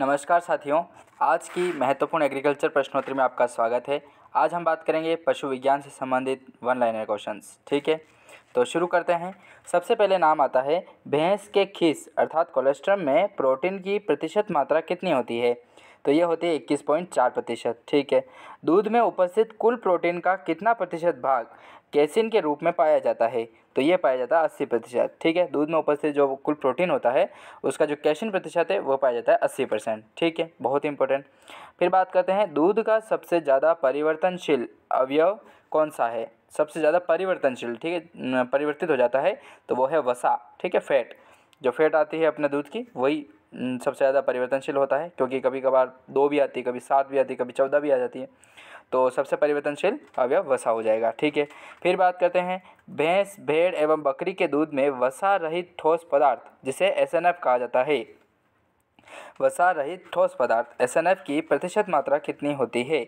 नमस्कार साथियों आज की महत्वपूर्ण एग्रीकल्चर प्रश्नोत्तरी में आपका स्वागत है आज हम बात करेंगे पशु विज्ञान से संबंधित वन लाइनर क्वेश्चंस ठीक है तो शुरू करते हैं सबसे पहले नाम आता है भैंस के खीस अर्थात कोलेस्ट्रम में प्रोटीन की प्रतिशत मात्रा कितनी होती है तो ये होती है इक्कीस पॉइंट चार प्रतिशत ठीक है दूध में उपस्थित कुल प्रोटीन का कितना प्रतिशत भाग कैसिन के रूप में पाया जाता है तो ये पाया जाता है अस्सी प्रतिशत ठीक है दूध में उपस्थित जो कुल प्रोटीन होता है उसका जो कैसिन प्रतिशत है वो पाया जाता है अस्सी परसेंट ठीक है बहुत इंपॉर्टेंट फिर बात करते हैं दूध का सबसे ज़्यादा परिवर्तनशील अवयव कौन सा है सबसे ज़्यादा परिवर्तनशील ठीक है परिवर्तित हो जाता है तो वो है वसा ठीक है फैट जो फैट आती है अपने दूध की वही सबसे ज़्यादा परिवर्तनशील होता है क्योंकि कभी कभार दो भी आती है कभी सात भी आती है कभी चौदह भी आ जाती है तो सबसे परिवर्तनशील अवयव वसा हो जाएगा ठीक है फिर बात करते हैं भैंस भेड़ एवं बकरी के दूध में वसा रहित ठोस पदार्थ जिसे एस कहा जाता है वसा रहित ठोस पदार्थ एस की प्रतिशत मात्रा कितनी होती है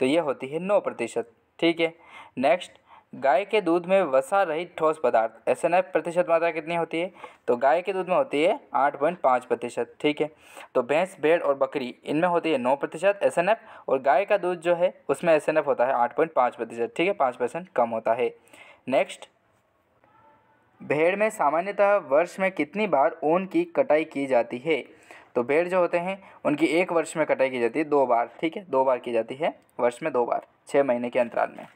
तो ये होती है नौ प्रतिशत ठीक है नेक्स्ट गाय के दूध में वसा रहित ठोस पदार्थ एस एन एफ प्रतिशत मात्रा कितनी होती है तो गाय के दूध में होती है आठ पॉइंट पाँच प्रतिशत ठीक है तो भैंस भेड़ और बकरी इनमें होती है नौ प्रतिशत एस एन एफ और गाय का दूध जो है उसमें एस एन एफ होता है आठ पॉइंट पाँच प्रतिशत ठीक है पाँच परसेंट कम होता है नेक्स्ट भेड़ में सामान्यतः वर्ष में कितनी बार ऊन की कटाई की जाती है तो भेड़ जो होते हैं उनकी एक वर्ष में कटाई की जाती है दो बार ठीक है दो बार की जाती है वर्ष में दो बार छः महीने के अंतराल में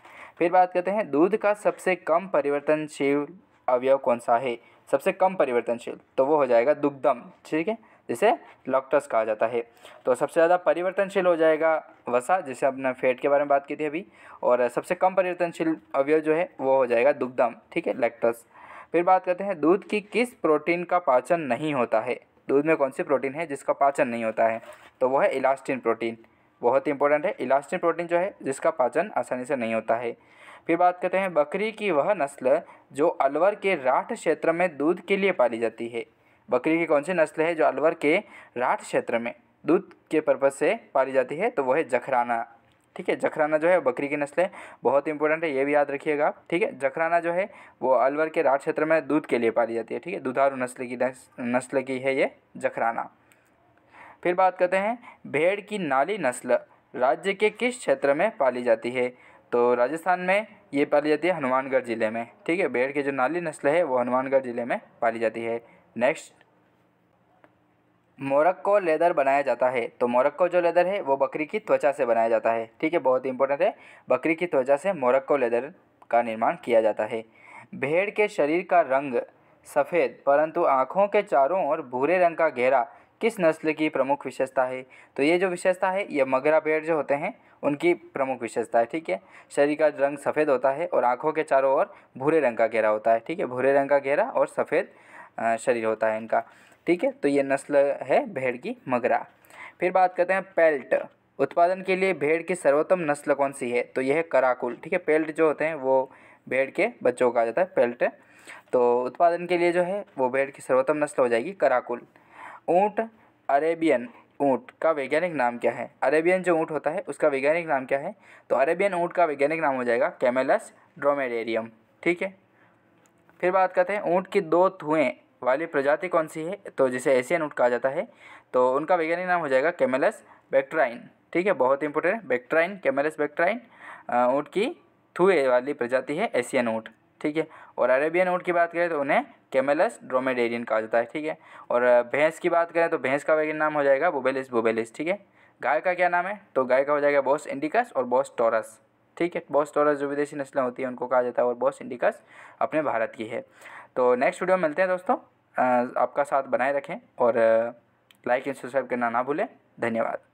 फिर बात करते हैं दूध का सबसे कम परिवर्तनशील अवयव कौन सा है सबसे कम परिवर्तनशील तो वो हो जाएगा दुग्धम ठीक है जिसे लॉक्टस कहा जाता है तो सबसे ज़्यादा परिवर्तनशील हो जाएगा वसा जिसे अपने फेट के बारे में बात की थी अभी और सबसे कम परिवर्तनशील अवयव जो है वो हो जाएगा दुग्धम ठीक है लैक्टस फिर बात करते हैं दूध की किस प्रोटीन का पाचन नहीं होता है दूध में कौन सी प्रोटीन है जिसका पाचन नहीं होता है तो वो है इलास्टिन प्रोटीन बहुत ही इंपॉर्टेंट है इलास्टिन प्रोटीन जो है जिसका पाचन आसानी से नहीं होता है फिर बात करते हैं बकरी की वह नस्ल जो अलवर के राठ क्षेत्र में दूध के लिए पाली जाती है बकरी की कौन सी नस्ल है जो अलवर के राठ क्षेत्र में दूध के पर्पज़ से पाली जाती है तो वह है जखराना ठीक है जखराना जो है बकरी की नस्ल है बहुत इंपॉर्टेंट है ये भी याद रखिएगा आप ठीक है जखराना जो है वो अलवर के राठ क्षेत्र में दूध के लिए पाली जाती है ठीक है दुधारू नस्ल की नस्ल की है ये जखराना फिर बात करते हैं भेड़ की नाली नस्ल राज्य के किस क्षेत्र में पाली जाती है तो राजस्थान में ये पाली जाती है हनुमानगढ़ ज़िले में ठीक है भेड़ की जो नाली नस्ल है वो हनुमानगढ़ ज़िले में पाली जाती है नेक्स्ट मोरक्को लेदर बनाया जाता है तो मोरक्को जो लेदर है वो बकरी की त्वचा से बनाया जाता है ठीक है बहुत इंपॉर्टेंट है बकरी की त्वचा से मोरक्को लेदर का निर्माण किया जाता है भेड़ के शरीर का रंग सफ़ेद परंतु आँखों के चारों ओर भूरे रंग का घेरा किस नस्ल की प्रमुख विशेषता है तो ये जो विशेषता है ये मगरा पेड़ जो होते हैं उनकी प्रमुख विशेषता है ठीक है शरीर का रंग सफ़ेद होता है और आँखों के चारों ओर भूरे रंग का घेरा होता है ठीक है भूरे रंग का घेरा और सफ़ेद शरीर होता है इनका ठीक है तो ये नस्ल है भेड़ की मगरा फिर बात करते हैं पेल्ट उत्पादन के लिए भेड़ की सर्वोत्तम नस्ल कौन सी है तो यह है कराकुल ठीक है पेल्ट जो होते हैं वो भेड़ के बच्चों का आ जाता है पेल्ट तो उत्पादन के लिए जो है वो भेड़ की सर्वोत्तम नस्ल हो जाएगी कराकुल ऊँट अरेबियन ऊँट का वैज्ञानिक नाम क्या है अरेबियन जो ऊँट होता है उसका वैज्ञानिक नाम क्या है तो अरेबियन ऊँट का वैज्ञानिक नाम हो जाएगा कैमेलस ड्रोमेडेरियम ठीक है फिर बात करते हैं ऊँट की दो धुएँ वाली प्रजाति कौन सी है तो जिसे एशियन ऊँट कहा जाता है तो उनका वैज्ञानिक नाम हो जाएगा कैमेलस बैक्ट्राइन ठीक है बहुत इंपॉर्टेंट है बैक्ट्राइन कैमेलस बैक्ट्राइन ऊँट की थुए वाली प्रजाति है एशियन ऊँट ठीक है और अरेबियन ऊँट की बात करें तो उन्हें कैमेलस ड्रोमेडेरियन कहा जाता है ठीक है और भैंस की बात करें तो भैंस का वैज्ञानिक नाम हो जाएगा बुबेलिस बुबेलिस ठीक है गाय का क्या नाम है तो गाय का हो जाएगा बॉस इंडिकस और बॉस टोरस ठीक है बॉस टोरस जो विदेशी नस्लें होती हैं उनको कहा जाता है और बॉस इंडिकस अपने भारत की है तो नेक्स्ट वीडियो में मिलते हैं दोस्तों आपका साथ बनाए रखें और लाइक एंड सब्सक्राइब करना ना भूलें धन्यवाद